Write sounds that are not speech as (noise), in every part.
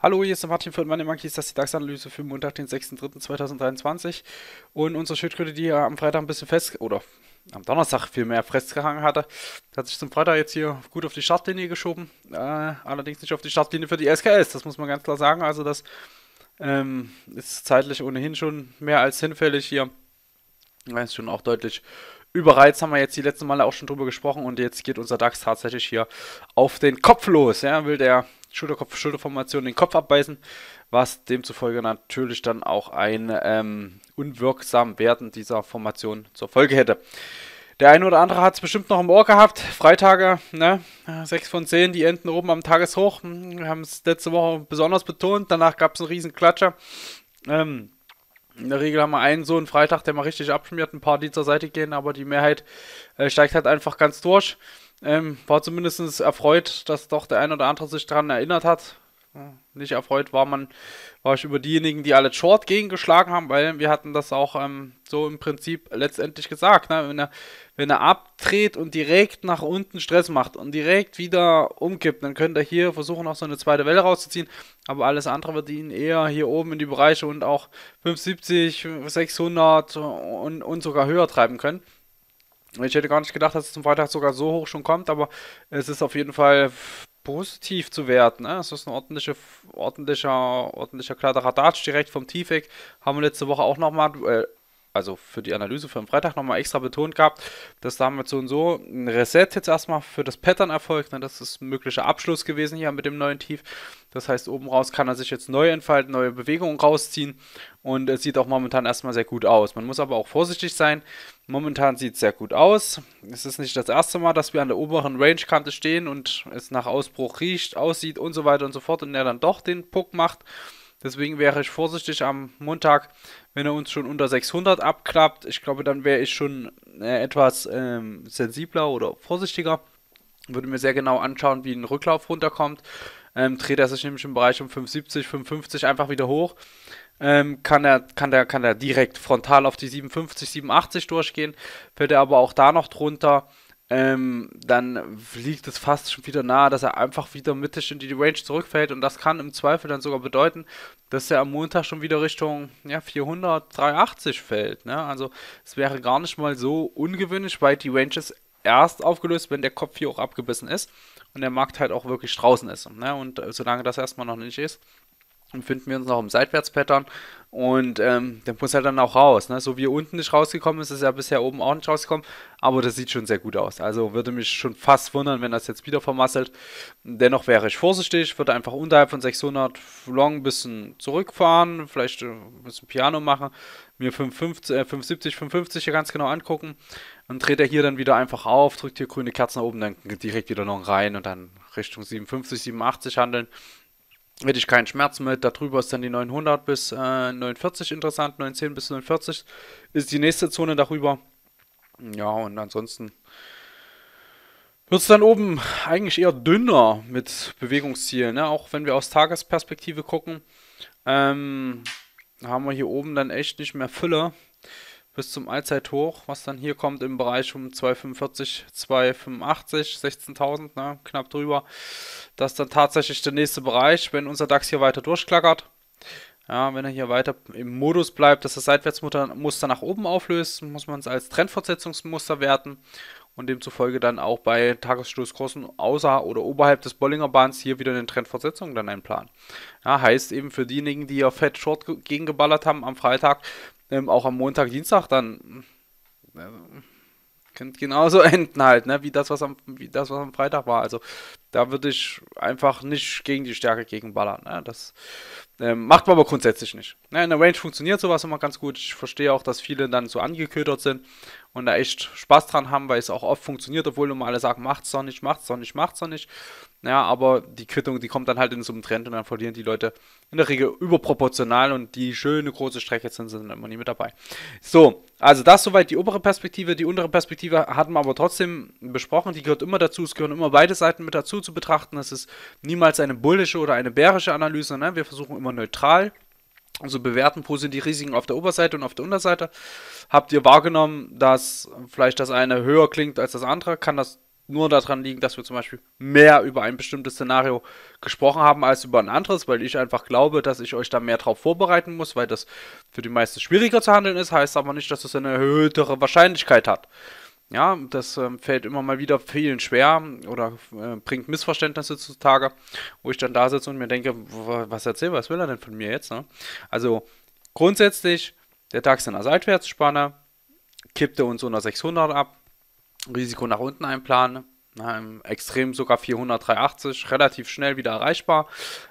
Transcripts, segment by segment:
Hallo, hier ist der Martin von Money Monkeys, das ist die DAX-Analyse für Montag, den 6.3.2023. Und unsere Schildkröte, die ja am Freitag ein bisschen fest, oder am Donnerstag viel mehr festgehangen hatte, hat sich zum Freitag jetzt hier gut auf die Startlinie geschoben. Äh, allerdings nicht auf die Startlinie für die SKS, das muss man ganz klar sagen. Also das ähm, ist zeitlich ohnehin schon mehr als hinfällig hier. Das ist schon auch deutlich Überreiz haben wir jetzt die letzten Male auch schon drüber gesprochen und jetzt geht unser DAX tatsächlich hier auf den Kopf los. Ja, will der Schulterkopf-Schulterformation den Kopf abbeißen, was demzufolge natürlich dann auch ein ähm, unwirksam Werden dieser Formation zur Folge hätte. Der eine oder andere hat es bestimmt noch im Ohr gehabt. Freitage, ne? 6 von 10, die enden oben am Tageshoch. Wir haben es letzte Woche besonders betont. Danach gab es einen riesen Klatscher. Ähm, in der Regel haben wir einen so einen Freitag, der mal richtig abschmiert, ein paar, die zur Seite gehen, aber die Mehrheit äh, steigt halt einfach ganz durch. Ähm, war zumindest erfreut, dass doch der ein oder andere sich daran erinnert hat. Nicht erfreut war man, war ich über diejenigen, die alle Short gegengeschlagen haben, weil wir hatten das auch ähm, so im Prinzip letztendlich gesagt. Ne? Wenn, er, wenn er ab dreht und direkt nach unten Stress macht und direkt wieder umkippt, dann könnt ihr hier versuchen, auch so eine zweite Welle rauszuziehen. Aber alles andere wird ihn eher hier oben in die Bereiche und auch 570, 600 und, und sogar höher treiben können. Ich hätte gar nicht gedacht, dass es zum Freitag sogar so hoch schon kommt, aber es ist auf jeden Fall positiv zu werten. Ne? Es ist ein ordentlicher, ordentlicher, ordentlicher klarer Datsch direkt vom Tiefeck. Haben wir letzte Woche auch nochmal, äh, also für die Analyse für den Freitag nochmal extra betont gehabt, dass damit so und so ein Reset jetzt erstmal für das Pattern erfolgt. Ne? Das ist ein möglicher Abschluss gewesen hier mit dem neuen Tief. Das heißt, oben raus kann er sich jetzt neu entfalten, neue Bewegungen rausziehen und es sieht auch momentan erstmal sehr gut aus. Man muss aber auch vorsichtig sein. Momentan sieht es sehr gut aus. Es ist nicht das erste Mal, dass wir an der oberen Range-Kante stehen und es nach Ausbruch riecht, aussieht und so weiter und so fort und er dann doch den Puck macht. Deswegen wäre ich vorsichtig am Montag, wenn er uns schon unter 600 abklappt. Ich glaube, dann wäre ich schon äh, etwas ähm, sensibler oder vorsichtiger. Würde mir sehr genau anschauen, wie ein Rücklauf runterkommt. Ähm, dreht er sich nämlich im Bereich um 570, 550 einfach wieder hoch. Ähm, kann, er, kann, er, kann er direkt frontal auf die 57, 87 durchgehen. Fällt er aber auch da noch drunter, ähm, dann liegt es fast schon wieder nahe, dass er einfach wieder mittig in die Range zurückfällt und das kann im Zweifel dann sogar bedeuten, dass er am Montag schon wieder Richtung ja, 400, 380 fällt. Ne? Also es wäre gar nicht mal so ungewöhnlich, weil die Range ist erst aufgelöst, wenn der Kopf hier auch abgebissen ist und der Markt halt auch wirklich draußen ist. Ne? Und äh, solange das erstmal noch nicht ist, befinden wir uns noch im Seitwärtspattern und ähm, der muss halt dann auch raus. Ne? So wie er unten nicht rausgekommen ist, ist er bisher oben auch nicht rausgekommen, aber das sieht schon sehr gut aus. Also würde mich schon fast wundern, wenn das jetzt wieder vermasselt. Dennoch wäre ich vorsichtig, würde einfach unterhalb von 600 Long ein bisschen zurückfahren, vielleicht äh, ein bisschen Piano machen, mir 550, äh, 570, 550 hier ganz genau angucken und dreht er hier dann wieder einfach auf, drückt hier grüne Kerzen oben, dann direkt wieder noch rein und dann Richtung 57, 87 handeln hätte ich keinen Schmerz mit. Darüber ist dann die 900 bis äh, 49 interessant, 910 bis 940 ist die nächste Zone darüber. Ja, und ansonsten wird es dann oben eigentlich eher dünner mit Bewegungszielen. Ne? Auch wenn wir aus Tagesperspektive gucken, ähm, haben wir hier oben dann echt nicht mehr Fülle bis zum Allzeithoch, was dann hier kommt im Bereich um 245, 285, 16.000, ne, knapp drüber. Das ist dann tatsächlich der nächste Bereich, wenn unser DAX hier weiter durchklackert. Ja, wenn er hier weiter im Modus bleibt, dass das Seitwärtsmuster nach oben auflöst, muss man es als Trendfortsetzungsmuster werten und demzufolge dann auch bei Tagesstoßkursen außer oder oberhalb des Bollinger Bands hier wieder eine Trendfortsetzung dann einplanen. Ja, heißt eben für diejenigen, die ja Fett Short gegengeballert haben am Freitag, ähm, auch am Montag, Dienstag dann äh, könnte genauso (laughs) enden halt, ne? wie, das, was am, wie das, was am Freitag war. Also da würde ich einfach nicht gegen die Stärke gegenballern. Ne? Das ähm, macht man aber grundsätzlich nicht. Ne? In der Range funktioniert sowas immer ganz gut. Ich verstehe auch, dass viele dann so angeködert sind und da echt Spaß dran haben, weil es auch oft funktioniert, obwohl immer alle sagen, macht's doch nicht, macht's doch nicht, macht's doch nicht. Ja, aber die Quittung, die kommt dann halt in so einem Trend und dann verlieren die Leute in der Regel überproportional und die schöne große Strecke sind, dann immer nie mit dabei. So, also das soweit die obere Perspektive. Die untere Perspektive hatten wir aber trotzdem besprochen. Die gehört immer dazu. Es gehören immer beide Seiten mit dazu zu betrachten. Es ist niemals eine bullische oder eine bärische Analyse. Ne? Wir versuchen immer neutral also bewerten, wo sind die Risiken auf der Oberseite und auf der Unterseite. Habt ihr wahrgenommen, dass vielleicht das eine höher klingt als das andere? Kann das nur daran liegen, dass wir zum Beispiel mehr über ein bestimmtes Szenario gesprochen haben als über ein anderes, weil ich einfach glaube, dass ich euch da mehr drauf vorbereiten muss, weil das für die meisten schwieriger zu handeln ist, heißt aber nicht, dass es eine erhöhtere Wahrscheinlichkeit hat. Ja, das ähm, fällt immer mal wieder vielen schwer oder äh, bringt Missverständnisse zutage, wo ich dann da sitze und mir denke, was erzählt, was will er denn von mir jetzt? Ne? Also grundsätzlich, der DAX in der Seitwärtsspanne kippte uns unter 600 ab, Risiko nach unten einplanen. Im Extrem sogar 400, 380, relativ schnell wieder erreichbar.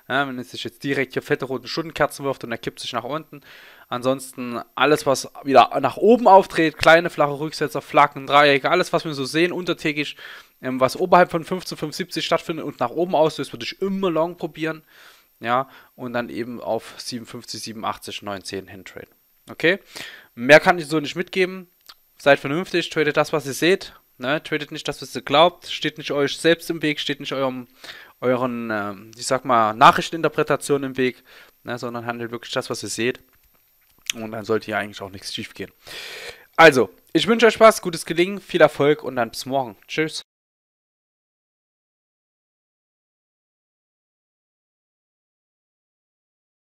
Ja, wenn es sich jetzt direkt hier fette rote Stundenkerzen wirft und er kippt sich nach unten. Ansonsten alles, was wieder nach oben auftritt, kleine flache Rücksetzer, Flaggen, Dreiecke, alles, was wir so sehen, untertägig, ähm, was oberhalb von 5 570 stattfindet und nach oben auslöst, würde ich immer long probieren. Ja, und dann eben auf 57, 87, 910 hintraden. Okay? Mehr kann ich so nicht mitgeben. Seid vernünftig, tradet das, was ihr seht Ne? Tötet nicht das, was ihr glaubt, steht nicht euch selbst im Weg, steht nicht eurem, euren, ähm, ich sag mal, Nachrichteninterpretationen im Weg, ne? sondern handelt wirklich das, was ihr seht. Und dann sollte hier eigentlich auch nichts schief gehen. Also, ich wünsche euch Spaß, gutes Gelingen, viel Erfolg und dann bis morgen. Tschüss.